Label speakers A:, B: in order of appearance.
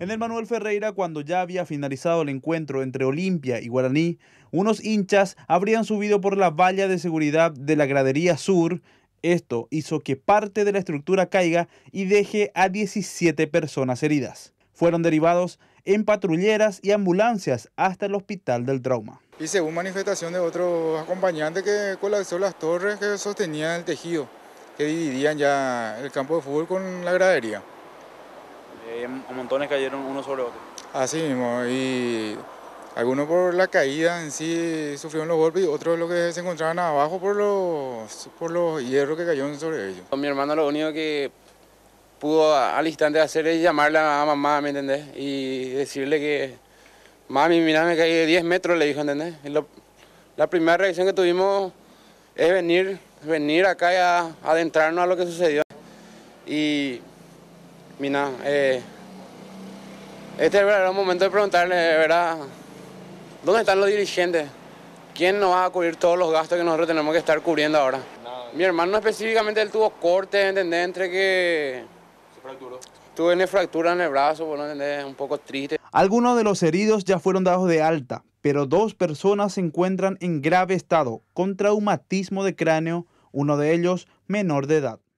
A: En el Manuel Ferreira, cuando ya había finalizado el encuentro entre Olimpia y Guaraní, unos hinchas habrían subido por la valla de seguridad de la gradería sur. Esto hizo que parte de la estructura caiga y deje a 17 personas heridas. Fueron derivados en patrulleras y ambulancias hasta el hospital del trauma.
B: Y según manifestación de otros acompañantes que colapsó las torres que sostenían el tejido, que dividían ya el campo de fútbol con la gradería.
C: Em, a montones cayeron uno sobre otro.
B: Así mismo, y algunos por la caída en sí sufrieron los golpes y otros lo que se encontraban abajo por los, por los hierros que cayeron sobre ellos.
D: Mi hermano lo único que pudo al instante hacer es llamarle a mamá, ¿me entendés? Y decirle que, mami, mira, me caí de 10 metros, le dijo, ¿entendés? la primera reacción que tuvimos es venir, venir acá y a, adentrarnos a lo que sucedió. Y Mina, eh, este es el momento de preguntarle, ¿verdad? ¿Dónde están los dirigentes? ¿Quién nos va a cubrir todos los gastos que nosotros tenemos que estar cubriendo ahora? Mi hermano específicamente, él tuvo corte, ¿entendés? Entre que... Se fracturó. Tuve una fractura en el brazo, bueno, ¿entendés? Un poco triste.
A: Algunos de los heridos ya fueron dados de alta, pero dos personas se encuentran en grave estado, con traumatismo de cráneo, uno de ellos menor de edad.